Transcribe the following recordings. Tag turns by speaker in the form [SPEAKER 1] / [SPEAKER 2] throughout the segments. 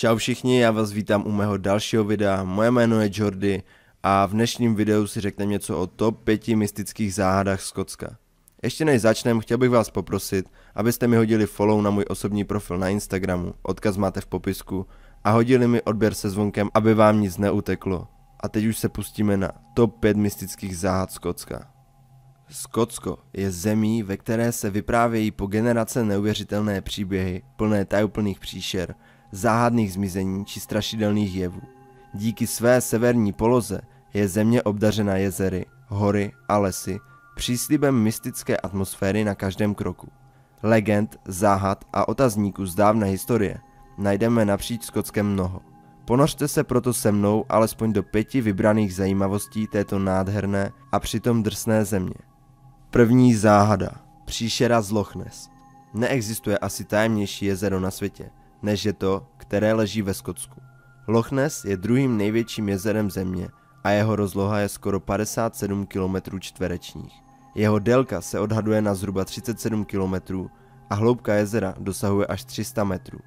[SPEAKER 1] Čau všichni, já vás vítám u mého dalšího videa, moje jméno je Jordy a v dnešním videu si řekneme něco o top 5 mystických záhadách Skotska. Ještě než začneme, chtěl bych vás poprosit, abyste mi hodili follow na můj osobní profil na Instagramu, odkaz máte v popisku, a hodili mi odběr se zvonkem, aby vám nic neuteklo. A teď už se pustíme na top 5 mystických záhad Skotska. Skotsko je zemí, ve které se vyprávějí po generace neuvěřitelné příběhy, plné tajuplných příšer – záhadných zmizení či strašidelných jevů. Díky své severní poloze je země obdařena jezery, hory a lesy, příslibem mystické atmosféry na každém kroku. Legend, záhad a otazníků z dávné historie najdeme napříč Skotskem mnoho. Ponořte se proto se mnou alespoň do pěti vybraných zajímavostí této nádherné a přitom drsné země. První záhada. Příšera z Loch Ness. Neexistuje asi tajemnější jezero na světě, než je to, které leží ve Skotsku. Loch Ness je druhým největším jezerem země a jeho rozloha je skoro 57 km čtverečních. Jeho délka se odhaduje na zhruba 37 km a hloubka jezera dosahuje až 300 metrů.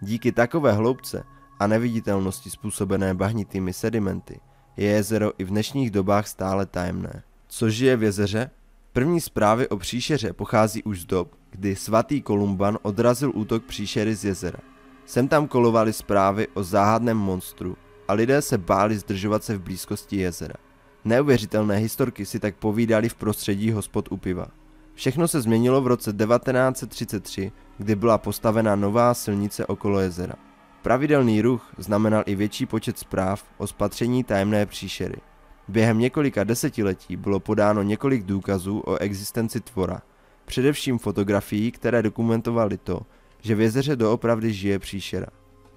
[SPEAKER 1] Díky takové hloubce a neviditelnosti způsobené bahnitými sedimenty je jezero i v dnešních dobách stále tajemné. Co žije v jezeře? První zprávy o příšeře pochází už z dob, kdy svatý Kolumban odrazil útok příšery z jezera. Sem tam kolovaly zprávy o záhadném monstru a lidé se báli zdržovat se v blízkosti jezera. Neuvěřitelné historky si tak povídali v prostředí hospod u piva. Všechno se změnilo v roce 1933, kdy byla postavena nová silnice okolo jezera. Pravidelný ruch znamenal i větší počet zpráv o spatření tajemné příšery. Během několika desetiletí bylo podáno několik důkazů o existenci tvora, především fotografií, které dokumentovaly to, že v jezeře doopravdy žije příšera.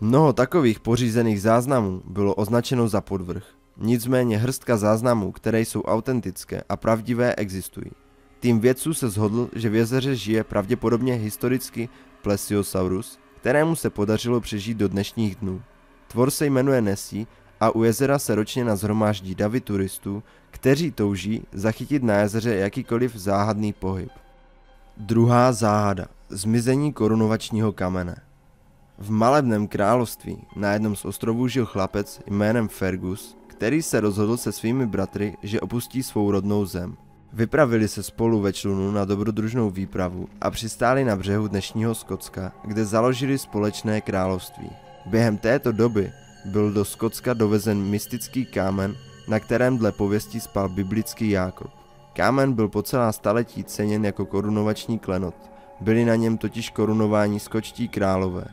[SPEAKER 1] Mnoho takových pořízených záznamů bylo označeno za podvrh. Nicméně hrstka záznamů, které jsou autentické a pravdivé, existují. Tým vědců se zhodl, že v jezeře žije pravděpodobně historicky plesiosaurus, kterému se podařilo přežít do dnešních dnů. Tvor se jmenuje Nesí a u jezera se ročně nazhromáždí davy turistů, kteří touží zachytit na jezeře jakýkoliv záhadný pohyb. Druhá záhada. Zmizení korunovačního kamene. V malebném království na jednom z ostrovů žil chlapec jménem Fergus, který se rozhodl se svými bratry, že opustí svou rodnou zem. Vypravili se spolu ve člunu na dobrodružnou výpravu a přistáli na břehu dnešního Skotska, kde založili společné království. Během této doby byl do Skotska dovezen mystický kámen, na kterém dle pověsti spal biblický Jákob. Kámen byl po celá staletí ceněn jako korunovační klenot. Byli na něm totiž korunováni skočtí králové.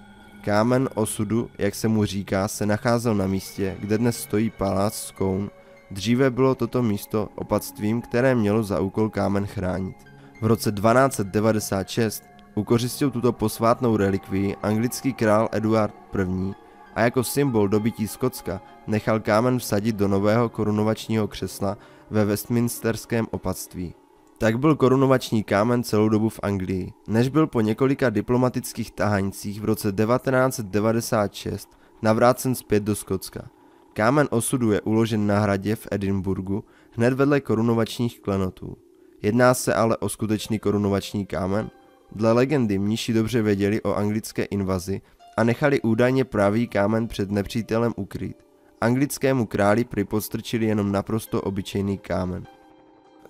[SPEAKER 1] Kámen osudu, jak se mu říká, se nacházel na místě, kde dnes stojí palác Skoun. Dříve bylo toto místo opatstvím, které mělo za úkol kámen chránit. V roce 1296 ukořistil tuto posvátnou relikvii anglický král Eduard I a jako symbol dobytí Skotska nechal kámen vsadit do nového korunovačního křesla ve Westminsterském opatství. Tak byl korunovační kámen celou dobu v Anglii, než byl po několika diplomatických tahaňcích v roce 1996 navrácen zpět do Skotska. Kámen osudu je uložen na hradě v Edinburgu hned vedle korunovačních klenotů. Jedná se ale o skutečný korunovační kámen? Dle legendy mniši dobře věděli o anglické invazi a nechali údajně pravý kámen před nepřítelem ukryt. Anglickému králi připostrčili jenom naprosto obyčejný kámen.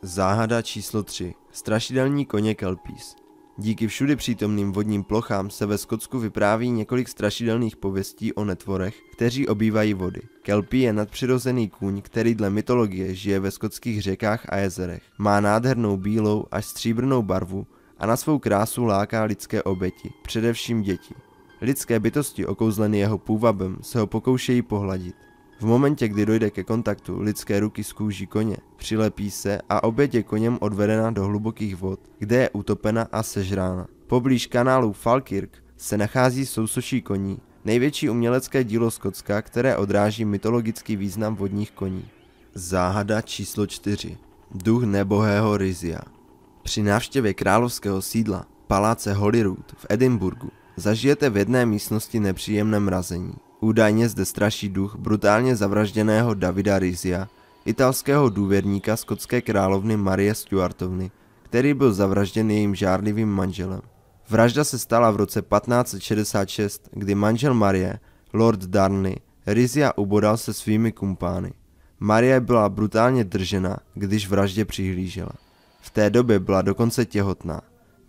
[SPEAKER 1] Záhada číslo 3. Strašidelní koně Kelpís. Díky všudy přítomným vodním plochám se ve Skotsku vypráví několik strašidelných pověstí o netvorech, kteří obývají vody. Kelpí je nadpřirozený kůň, který dle mytologie žije ve skotských řekách a jezerech. Má nádhernou bílou až stříbrnou barvu a na svou krásu láká lidské oběti, především děti. Lidské bytosti okouzleny jeho půvabem se ho pokoušejí pohladit. V momentě, kdy dojde ke kontaktu, lidské ruky s kůží koně přilepí se a oběť je koněm odvedena do hlubokých vod, kde je utopena a sežrána. Poblíž kanálu Falkirk se nachází sousoší koní, největší umělecké dílo Skotska, které odráží mytologický význam vodních koní. Záhada číslo 4. Duch nebohého Rizia Při návštěvě královského sídla paláce Holyrood v Edinburgu zažijete v jedné místnosti nepříjemné mrazení. Údajně zde straší duch brutálně zavražděného Davida Rizia, italského důvěrníka skotské královny Marie Stuartovny, který byl zavražděn jejím žárlivým manželem. Vražda se stala v roce 1566, kdy manžel Marie, Lord Darnley, Rizia ubodal se svými kumpány. Marie byla brutálně držena, když vraždě přihlížela. V té době byla dokonce těhotná.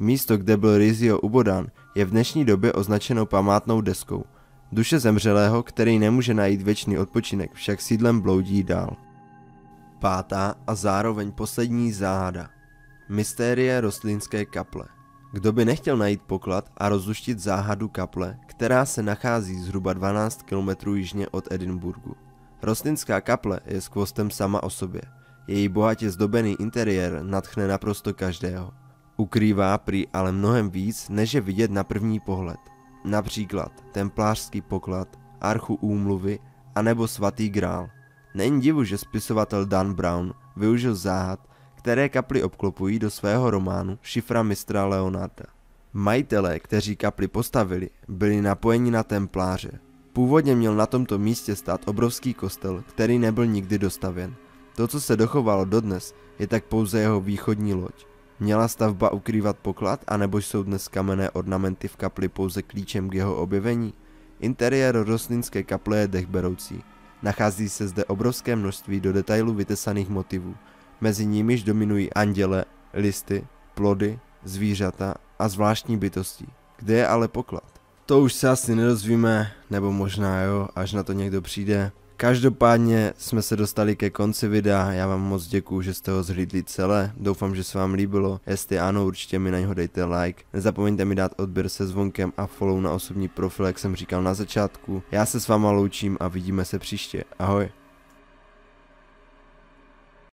[SPEAKER 1] Místo, kde byl Rizio ubodán, je v dnešní době označeno památnou deskou. Duše zemřelého, který nemůže najít věčný odpočinek, však sídlem bloudí dál. Pátá a zároveň poslední záhada. Mystérie rostlinské kaple. Kdo by nechtěl najít poklad a rozluštit záhadu kaple, která se nachází zhruba 12 km jižně od Edinburgu. Rostlinská kaple je skvostem sama o sobě. Její bohatě zdobený interiér natchne naprosto každého ukrývá prý ale mnohem víc, než je vidět na první pohled. Například templářský poklad, archu úmluvy a nebo svatý grál. Není divu, že spisovatel Dan Brown využil záhad, které kapli obklopují do svého románu Šifra mistra Leonarda. Majitelé, kteří kapli postavili, byli napojeni na templáře. Původně měl na tomto místě stát obrovský kostel, který nebyl nikdy dostavěn. To, co se dochovalo dodnes, je tak pouze jeho východní loď. Měla stavba ukrývat poklad, anebo jsou dnes kamenné ornamenty v kapli pouze klíčem k jeho objevení? Interiér rostlinské kaple je dechberoucí. Nachází se zde obrovské množství do detailu vytesaných motivů. Mezi nimiž dominují anděle, listy, plody, zvířata a zvláštní bytosti. Kde je ale poklad? To už se asi nedozvíme, nebo možná jo, až na to někdo přijde. Každopádně jsme se dostali ke konci videa, já vám moc děkuju, že jste ho zhlídli celé, doufám, že se vám líbilo, jestli ano, určitě mi na něho dejte like, nezapomeňte mi dát odběr se zvonkem a follow na osobní profil, jak jsem říkal na začátku, já se s váma loučím a vidíme se příště, ahoj.